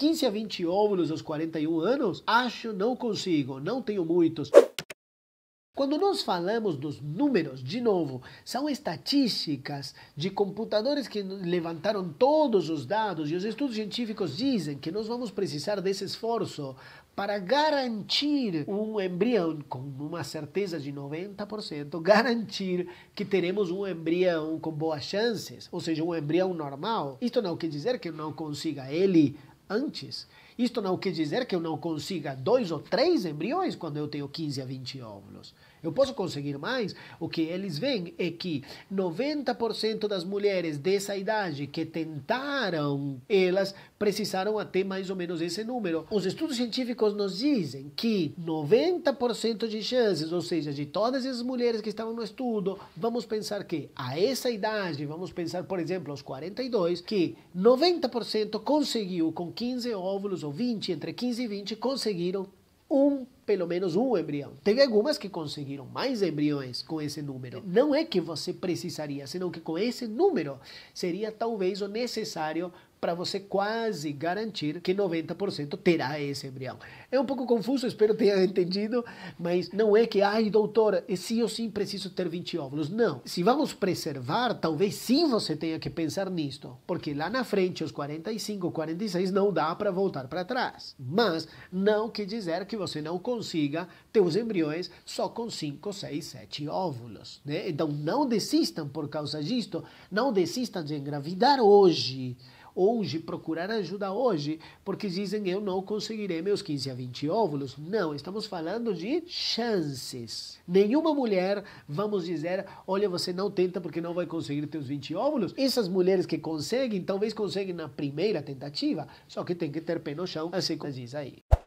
15 a 20 óvulos aos 41 anos? Acho não consigo, não tenho muitos. Quando nós falamos dos números, de novo, são estatísticas de computadores que levantaram todos os dados e os estudos científicos dizem que nós vamos precisar desse esforço para garantir um embrião com uma certeza de 90%, garantir que teremos um embrião com boas chances, ou seja, um embrião normal. Isto não quer dizer que não consiga ele antes isto não quer dizer que eu não consiga dois ou três embriões quando eu tenho 15 a 20 óvulos. Eu posso conseguir mais. O que eles veem é que 90% das mulheres dessa idade que tentaram, elas precisaram até mais ou menos esse número. Os estudos científicos nos dizem que 90% de chances, ou seja, de todas as mulheres que estavam no estudo, vamos pensar que a essa idade, vamos pensar, por exemplo, aos 42, que 90% conseguiu com 15 óvulos ou ou 20, entre 15 e 20, conseguiram um pelo menos um embrião. Tem algumas que conseguiram mais embriões com esse número. Não é que você precisaria, senão que com esse número seria talvez o necessário para você quase garantir que 90% terá esse embrião. É um pouco confuso, espero tenha entendido, mas não é que, ai, doutora, sim ou sim preciso ter 20 óvulos. Não. Se vamos preservar, talvez sim você tenha que pensar nisto, porque lá na frente, os 45, 46, não dá para voltar para trás. Mas não quer dizer que você não consiga consiga ter os embriões só com 5, 6, 7 óvulos. Né? Então não desistam por causa disto, não desistam de engravidar hoje. Hoje, procurar ajuda hoje, porque dizem eu não conseguirei meus 15 a 20 óvulos. Não, estamos falando de chances. Nenhuma mulher, vamos dizer, olha, você não tenta porque não vai conseguir ter os 20 óvulos. Essas mulheres que conseguem, talvez conseguem na primeira tentativa, só que tem que ter pé no chão, assim como diz aí.